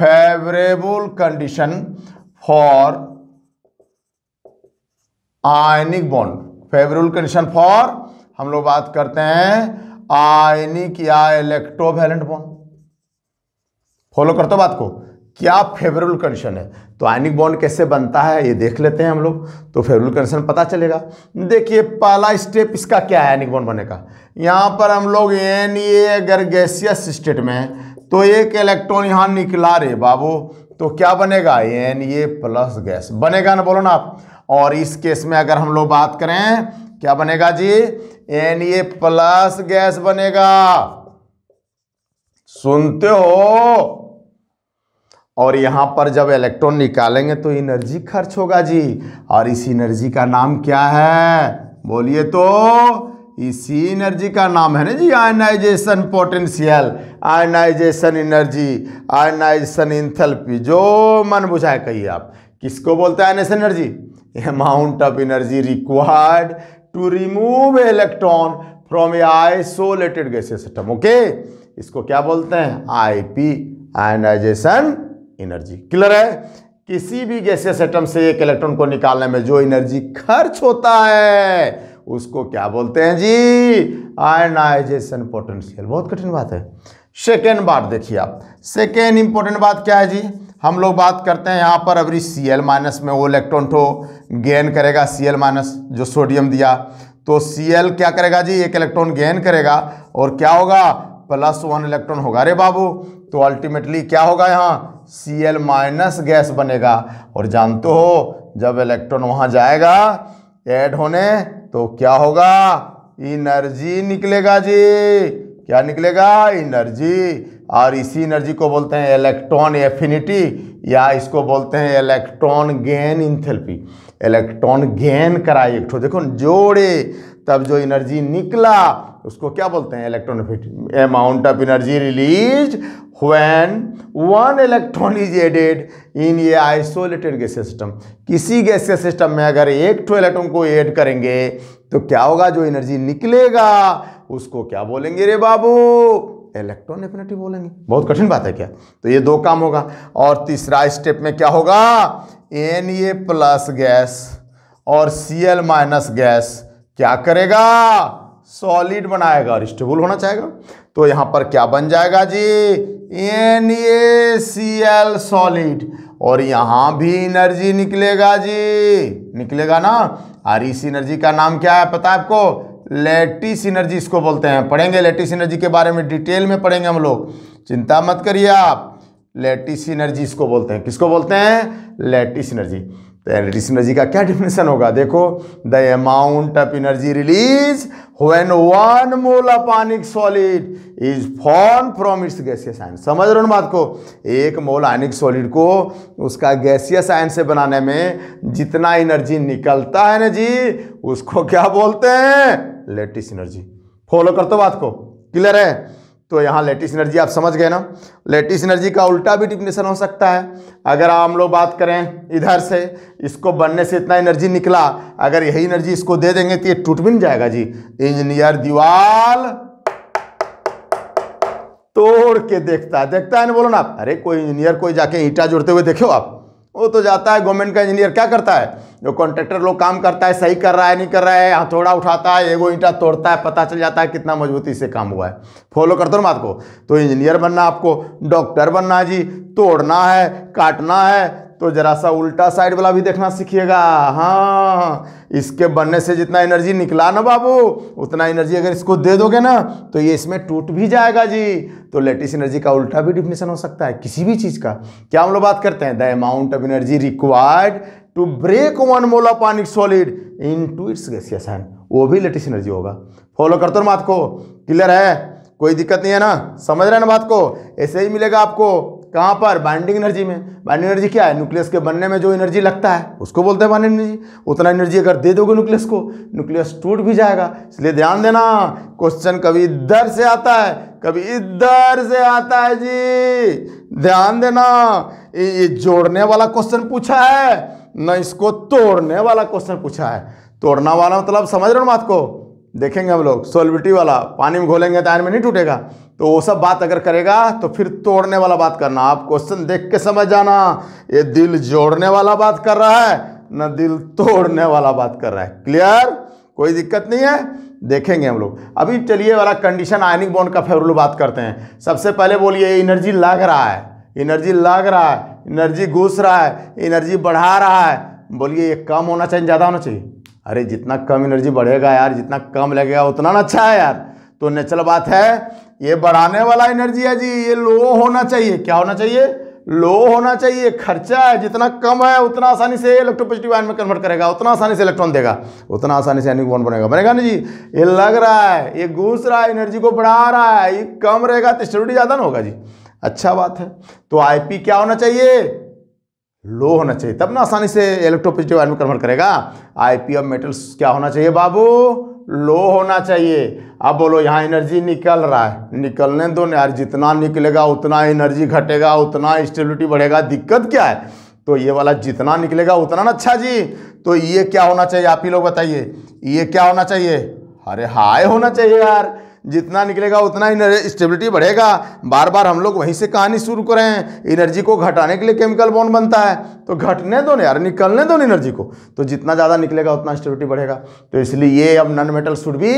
[SPEAKER 1] favourable condition for ionic bond favourable condition for हम लोग बात करते हैं आयनिक या इलेक्ट्रोवेलेंट बॉन्ड फॉलो करते हो बात को क्या फेवरेबल कंडीशन है तो आयनिक बॉन्ड कैसे बनता है ये देख लेते हैं हम लोग तो फेवरेबल कंडीशन पता चलेगा देखिए पहला स्टेप इसका क्या है आयनिक बॉन्ड बनने का यहाँ पर हम लोग एन ए अगर गैसियस स्टेट में है तो एक इलेक्ट्रॉन यहाँ निकला रे बाबू तो क्या बनेगा एन ए प्लस गैस बनेगा ना बोलो ना आप और इस केस में अगर हम लोग बात करें क्या बनेगा जी एन ए प्लस गैस बनेगा सुनते हो और यहाँ पर जब इलेक्ट्रॉन निकालेंगे तो एनर्जी खर्च होगा जी और इस एनर्जी का नाम क्या है बोलिए तो इसी एनर्जी का नाम है ना जी ionisation potential ionisation energy ionisation enthalpy जो मन बुझाए कहिए आप किसको बोलते हैं ionisation energy amount of energy required to remove electron from a isolated gaseous system okay इसको क्या बोलते हैं आईपी आयनाइजेशन एनर्जी क्लियर है किसी भी गैसियस एटम से एक इलेक्ट्रॉन को निकालने में जो एनर्जी खर्च होता है उसको क्या बोलते हैं जी आयनाइजेशन पोटेंशियल बहुत कठिन बात है सेकेंड बात देखिए आप सेकेंड इंपॉर्टेंट बात क्या है जी हम लोग बात करते हैं यहाँ पर अभी सी एल माइनस में वो इलेक्ट्रॉन तो गेन करेगा सी एल माइनस जो सोडियम दिया तो सी एल क्या करेगा जी एक इलेक्ट्रॉन गेन करेगा और क्या होगा प्लस वन इलेक्ट्रॉन होगा अरे बाबू तो अल्टीमेटली क्या होगा यहाँ सी एल माइनस गैस बनेगा और जानते हो जब इलेक्ट्रॉन वहाँ जाएगा ऐड होने तो क्या होगा इनर्जी निकलेगा जी क्या निकलेगा इनर्जी और इसी एनर्जी को बोलते हैं इलेक्ट्रॉन एफिनिटी या इसको बोलते हैं electron gain enthalpy electron gain कराई एक देखो जोड़े तब जो एनर्जी निकला उसको क्या बोलते हैं electron affinity amount of energy release when one electron is added in ये आइसोलेटेड गैस सिस्टम किसी गैस के सिस्टम में अगर एक टू इलेक्ट्रॉन को ऐड करेंगे तो क्या होगा जो एनर्जी निकलेगा उसको क्या बोलेंगे रे बाबू इलेक्ट्रॉन एफिनिटी बोलेंगे बहुत कठिन बात है क्या तो ये दो काम होगा और तीसरा स्टेप में क्या होगा एन ए प्लस गैस और सी एल माइनस गैस क्या करेगा सॉलिड बनाएगा और स्टेबल होना चाहेगा तो यहाँ पर क्या बन जाएगा जी N A C L solid और यहाँ भी एनर्जी निकलेगा जी निकलेगा ना और इस एनर्जी का नाम क्या है पता है आपको लेटिस एनर्जी इसको बोलते हैं पढ़ेंगे लेटिस एनर्जी के बारे में डिटेल में पढ़ेंगे हम लोग चिंता मत करिए आप लेटिस एनर्जी इसको बोलते हैं किसको बोलते हैं लेटिस एनर्जी तो एनर्जी का क्या डिफिनेशन होगा देखो the amount of energy release when one mole of ionic solid is form from its gaseous ion समझ रहे हो बात को एक मोल आनिक सॉलिड को उसका गैसियस आयन से बनाने में जितना एनर्जी निकलता है ना जी उसको क्या बोलते हैं लेटिस एनर्जी फॉलो कर तो बात को क्लियर है तो यहाँ लेटिस एनर्जी आप समझ गए ना लेटिस एनर्जी का उल्टा भी डिफिनेशन हो सकता है अगर हम लोग बात करें इधर से इसको बनने से इतना एनर्जी निकला अगर यही एनर्जी इसको दे देंगे तो ये टूट भी नहीं जाएगा जी इंजीनियर दीवाल तोड़ के देखता है देखता है ना बोलो ना अरे कोई इंजीनियर कोई जाके ईटा जोड़ते हुए देखो आप वो तो जाता है गवर्नमेंट का इंजीनियर क्या करता है जो कॉन्ट्रैक्टर लोग काम करता है सही कर रहा है नहीं कर रहा है हथौड़ा उठाता है एगो ईंटा तोड़ता है पता चल जाता है कितना मजबूती से काम हुआ है फॉलो करते हो बात को तो इंजीनियर बनना आपको डॉक्टर बनना जी तोड़ना है काटना है तो जरा सा उल्टा साइड वाला भी देखना सीखिएगा हाँ इसके बनने से जितना एनर्जी निकला ना बाबू उतना एनर्जी अगर इसको दे दोगे ना तो ये इसमें टूट भी जाएगा जी तो लेटेस्ट एनर्जी का उल्टा भी डिफिनेशन हो सकता है किसी भी चीज़ का क्या हम लोग बात करते हैं the amount of energy required to break one mole of solid into its gaseous ion वो भी लेटेस्ट एनर्जी होगा फॉलो करते हो ना बात को क्लियर है कोई दिक्कत नहीं है ना समझ रहे हैं ना बात को ऐसे ही मिलेगा आपको कहाँ पर बाइंडिंग एनर्जी में बाइंडिंग एनर्जी क्या है न्यूक्लियस के बनने में जो एनर्जी लगता है उसको बोलते हैं बाइंडिंग एनर्जी उतना एनर्जी अगर दे दोगे न्यूक्लियस को न्यूक्लियस टूट भी जाएगा इसलिए ध्यान देना क्वेश्चन कभी इधर से आता है कभी इधर से आता है जी ध्यान देना ये जोड़ने वाला क्वेश्चन पूछा है न इसको तोड़ने वाला क्वेश्चन पूछा है तोड़ना वाला मतलब समझ रहे हो बात को देखेंगे हम लोग सोलबिटी वाला पानी में घोलेंगे तो आयरन में नहीं टूटेगा तो वो सब बात अगर करेगा तो फिर तोड़ने वाला बात करना आप क्वेश्चन देख के समझ जाना ये दिल जोड़ने वाला बात कर रहा है ना दिल तोड़ने वाला बात कर रहा है क्लियर कोई दिक्कत नहीं है देखेंगे हम लोग अभी चलिए वाला कंडीशन आयनिक बॉन्ड का फेवरुल बात करते हैं सबसे पहले बोलिए एनर्जी लग रहा है एनर्जी लग रहा है एनर्जी घुस रहा है एनर्जी बढ़ा रहा है बोलिए ये कम होना चाहिए ज़्यादा होना चाहिए अरे जितना कम एनर्जी बढ़ेगा यार जितना कम लगेगा उतना ना अच्छा है यार तो नेचुरल बात है ये बढ़ाने वाला एनर्जी है जी ये लो होना चाहिए क्या होना चाहिए लो होना चाहिए खर्चा है जितना कम है उतना आसानी से पॉजिटिव आयन में कन्वर्ट करेगा उतना आसानी से इलेक्ट्रॉन देगा उतना आसानी से आयनिक बॉन्ड बनेगा बनेगा ना जी ये लग रहा है ये घूस रहा है एनर्जी को बढ़ा रहा है ये कम रहेगा तो स्टेबिलिटी ज़्यादा ना होगा जी अच्छा बात है तो आईपी क्या होना चाहिए लो होना चाहिए तब ना आसानी से इलेक्ट्रोपॉजिटिव आयन में कन्वर्ट करेगा ऑफ मेटल्स क्या होना चाहिए बाबू लो होना चाहिए अब बोलो यहाँ एनर्जी निकल रहा है निकलने दो यार जितना निकलेगा उतना एनर्जी घटेगा उतना स्टेबिलिटी बढ़ेगा दिक्कत क्या है तो ये वाला जितना निकलेगा उतना ना अच्छा जी तो ये क्या होना चाहिए आप ही लोग बताइए ये क्या होना चाहिए अरे हाई होना चाहिए यार जितना निकलेगा उतना ही स्टेबिलिटी बढ़ेगा बार बार हम लोग वहीं से कहानी शुरू करें एनर्जी को घटाने के लिए केमिकल बॉन्ड बनता है तो घटने दो ना यार निकलने दो ना एनर्जी को तो जितना ज़्यादा निकलेगा उतना स्टेबिलिटी बढ़ेगा तो इसलिए ये अब नॉन मेटल शुड भी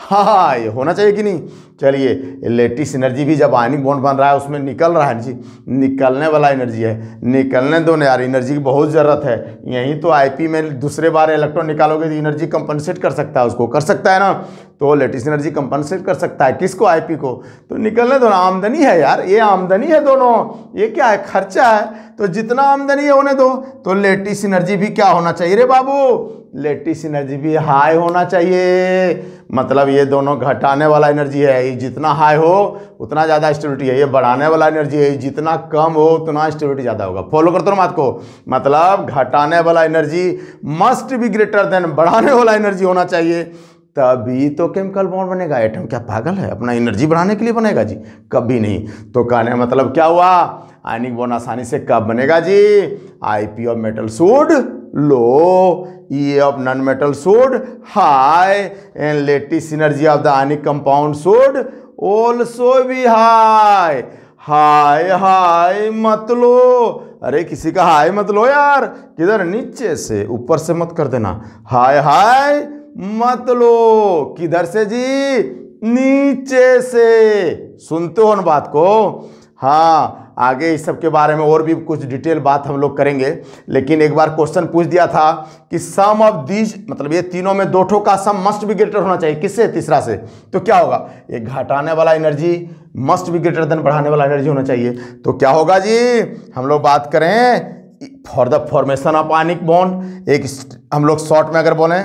[SPEAKER 1] हाँ, हाँ ये होना चाहिए कि नहीं चलिए लेटिस एनर्जी भी जब आयनिक बॉन्ड बन रहा है उसमें निकल रहा है जी निकलने वाला एनर्जी है निकलने दो ना यार एनर्जी की बहुत ज़रूरत है यहीं तो आईपी में दूसरे बार इलेक्ट्रॉन निकालोगे तो एनर्जी कंपनसेट कर सकता है उसको कर सकता है ना तो लेटिस एनर्जी कंपनसेट कर सकता है किसको आई को तो निकलने दो ना आमदनी है यार ये आमदनी है दोनों ये क्या है खर्चा है तो जितना आमदनी है होने दो तो लेटिस एनर्जी भी क्या होना चाहिए रे बाबू लेटिस एनर्जी भी हाई होना चाहिए मतलब ये दोनों घटाने वाला एनर्जी है ये जितना हाई हो उतना ज़्यादा स्टेबिलिटी है ये बढ़ाने वाला एनर्जी है जितना कम हो उतना स्टेबिलिटी ज़्यादा होगा फॉलो करते हो मात को मतलब घटाने वाला energy must be greater than बढ़ाने वाला एनर्जी होना चाहिए तभी तो केमिकल बॉन्ड बनेगा एटम क्या पागल है अपना एनर्जी बढ़ाने के लिए बनेगा जी कभी नहीं तो कहने मतलब क्या हुआ आयनिक बॉन्ड आसानी से कब बनेगा जी I P metal should low E of non metal should high and lattice energy of the ionic compound should also भी हाई हाय हाय मतलो अरे किसी का हाय मतलो यार किधर नीचे से ऊपर से मत कर देना हाय हाय मत लो किधर से जी नीचे से सुनते हो ना बात को हाँ आगे इस सब के बारे में और भी कुछ डिटेल बात हम लोग करेंगे लेकिन एक बार क्वेश्चन पूछ दिया था कि सम ऑफ दीज मतलब ये तीनों में दो ठो का सम मस्ट भी ग्रेटर होना चाहिए किससे तीसरा से तो क्या होगा ये घटाने वाला एनर्जी मस्ट भी ग्रेटर देन बढ़ाने वाला एनर्जी होना चाहिए तो क्या होगा जी हम लोग बात करें for the formation of ionic bond एक हम लोग शॉर्ट में अगर बोलें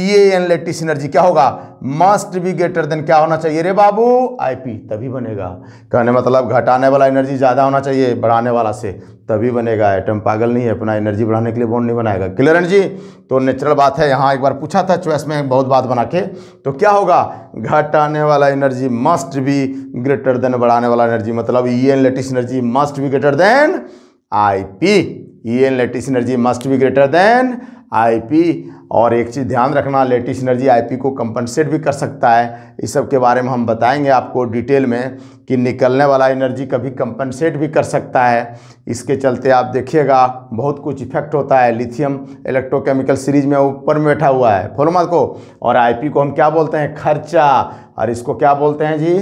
[SPEAKER 1] ई एन लेटी सिनर्जी क्या होगा मस्ट बी ग्रेटर देन क्या होना चाहिए रे बाबू आईपी तभी बनेगा कहने मतलब घटाने वाला एनर्जी ज़्यादा होना चाहिए बढ़ाने वाला से तभी बनेगा एटम पागल नहीं है अपना एनर्जी बढ़ाने के लिए बॉन्ड नहीं बनाएगा क्लियर एनर्जी जी तो नेचुरल बात है यहाँ एक बार पूछा था चॉइस में बहुत बात बना के तो क्या होगा घटाने वाला energy must be greater than बढ़ाने वाला एनर्जी मतलब E N lattice energy must be greater than I P E N lattice energy must be greater than I P और एक चीज़ ध्यान रखना लेटेस्ट एनर्जी आईपी को कंपनसेट भी कर सकता है इस सब के बारे में हम बताएंगे आपको डिटेल में कि निकलने वाला एनर्जी कभी कंपनसेट भी कर सकता है इसके चलते आप देखिएगा बहुत कुछ इफेक्ट होता है लिथियम इलेक्ट्रोकेमिकल सीरीज में ऊपर में बैठा हुआ है फॉलो को और आई को हम क्या बोलते हैं खर्चा और इसको क्या बोलते हैं जी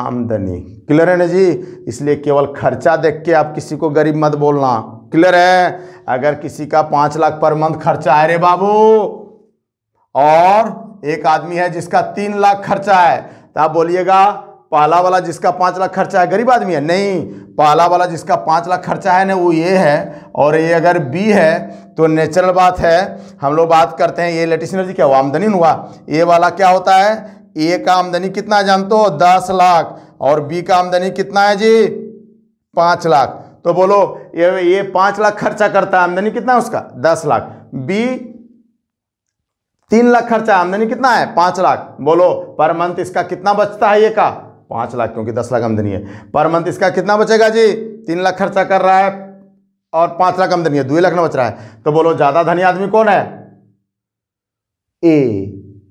[SPEAKER 1] आमदनी क्लियर है ना जी इसलिए केवल खर्चा देख के आप किसी को गरीब मत बोलना क्लियर है अगर किसी का पांच लाख पर मंथ खर्चा है रे बाबू और एक आदमी है जिसका तीन लाख खर्चा है तो आप बोलिएगा पहला वाला जिसका पांच लाख खर्चा है गरीब आदमी है नहीं पहला वाला जिसका पांच लाख खर्चा है ना वो ये है और ये अगर बी है तो नेचुरल बात है हम लोग बात करते हैं ये लेटेस्ट जी क्या हुआ आमदनी हुआ ए वाला क्या होता है ए का आमदनी कितना जानते हो दस लाख और बी का आमदनी कितना है जी पांच लाख तो बोलो ये ये पांच लाख खर्चा करता है आमदनी कितना है उसका दस लाख बी तीन लाख खर्चा आमदनी कितना है पांच लाख बोलो पर मंथ इसका कितना बचता है ये का पांच लाख क्योंकि दस लाख आमदनी है पर मंथ इसका कितना बचेगा जी तीन लाख खर्चा कर रहा है और पांच लाख आमदनी है दो लाख ना बच रहा है तो बोलो ज़्यादा धनी आदमी कौन है ए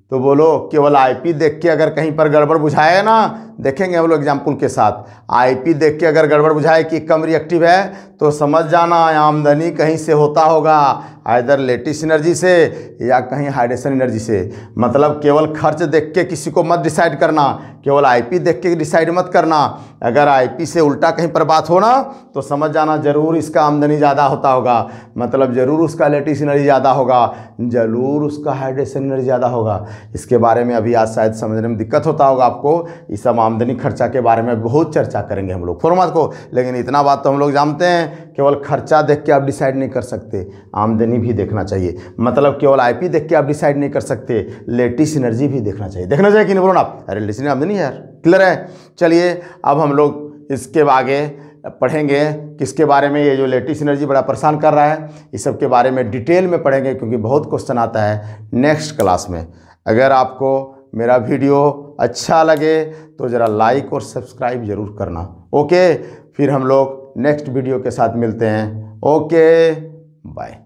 [SPEAKER 1] तो बोलो केवल आईपी देख के अगर कहीं पर गड़बड़ बुझाए ना देखेंगे हम लोग एग्जाम्पल के साथ आईपी देख के अगर गड़बड़ बुझाए कि कम रिएक्टिव है तो समझ जाना आमदनी कहीं से होता होगा आइर लेटिस एनर्जी से या कहीं हाइड्रेशन एनर्जी से मतलब केवल खर्च देख के किसी को मत डिसाइड करना केवल आईपी देख के डिसाइड मत करना अगर आईपी से उल्टा कहीं पर बात होना तो समझ जाना ज़रूर इसका आमदनी ज़्यादा होता होगा मतलब ज़रूर उसका लेटिस एनर्जी ज़्यादा होगा ज़रूर उसका हाइड्रेशन एनर्जी ज़्यादा होगा इसके बारे में अभी आज शायद समझने में दिक्कत होता होगा आपको इस सब आमदनी खर्चा के बारे में बहुत चर्चा करेंगे हम लोग फॉर्मूला को लेकिन इतना बात तो हम लोग जानते हैं केवल खर्चा देख के आप डिसाइड नहीं कर सकते आमदनी भी देखना चाहिए मतलब केवल आईपी देख के आप डिसाइड नहीं कर सकते लेटेस्ट एनर्जी भी देखना चाहिए देखना चाहिए कि नहीं बोलो आप अरे लेटेस्ट आमदनी है यार क्लियर है चलिए अब हम लोग इसके आगे पढ़ेंगे किसके बारे में ये जो लेटेस्ट एनर्जी बड़ा परेशान कर रहा है इस सब के बारे में डिटेल में पढ़ेंगे क्योंकि बहुत क्वेश्चन आता है नेक्स्ट क्लास में अगर आपको मेरा वीडियो अच्छा लगे तो ज़रा लाइक और सब्सक्राइब ज़रूर करना ओके फिर हम लोग नेक्स्ट वीडियो के साथ मिलते हैं ओके बाय